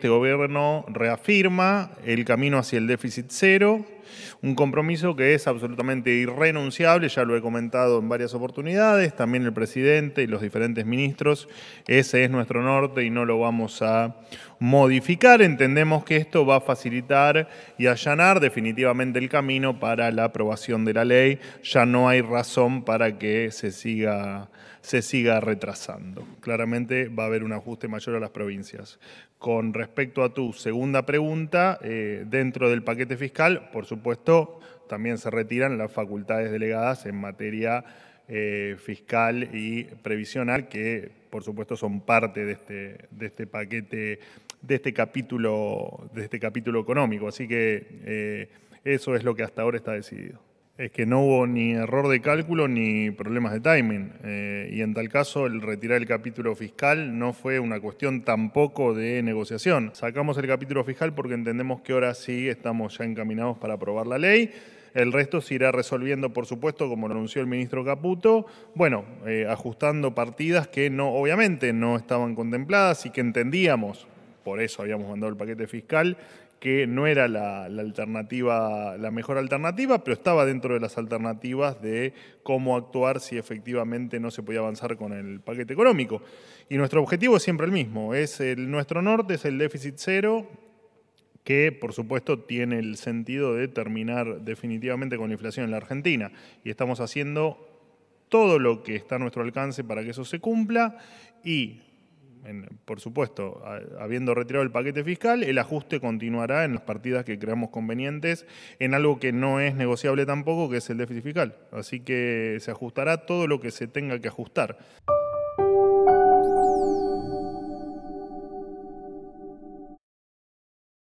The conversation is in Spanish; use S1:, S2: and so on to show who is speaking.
S1: Este gobierno reafirma el camino hacia el déficit cero, un compromiso que es absolutamente irrenunciable, ya lo he comentado en varias oportunidades, también el presidente y los diferentes ministros, ese es nuestro norte y no lo vamos a modificar. Entendemos que esto va a facilitar y allanar definitivamente el camino para la aprobación de la ley, ya no hay razón para que se siga, se siga retrasando. Claramente va a haber un ajuste mayor a las provincias. Con respecto a tu segunda pregunta, eh, dentro del paquete fiscal, por supuesto, también se retiran las facultades delegadas en materia eh, fiscal y previsional, que por supuesto son parte de este, de este paquete, de este capítulo, de este capítulo económico. Así que eh, eso es lo que hasta ahora está decidido es que no hubo ni error de cálculo ni problemas de timing. Eh, y en tal caso, el retirar el capítulo fiscal no fue una cuestión tampoco de negociación. Sacamos el capítulo fiscal porque entendemos que ahora sí estamos ya encaminados para aprobar la ley. El resto se irá resolviendo, por supuesto, como lo anunció el ministro Caputo, bueno, eh, ajustando partidas que no, obviamente, no estaban contempladas y que entendíamos por eso habíamos mandado el paquete fiscal, que no era la, alternativa, la mejor alternativa, pero estaba dentro de las alternativas de cómo actuar si efectivamente no se podía avanzar con el paquete económico. Y nuestro objetivo es siempre el mismo, es el, nuestro norte, es el déficit cero, que por supuesto tiene el sentido de terminar definitivamente con la inflación en la Argentina. Y estamos haciendo todo lo que está a nuestro alcance para que eso se cumpla y por supuesto, habiendo retirado el paquete fiscal, el ajuste continuará en las partidas que creamos convenientes, en algo que no es negociable tampoco, que es el déficit fiscal. Así que se ajustará todo lo que se tenga que ajustar.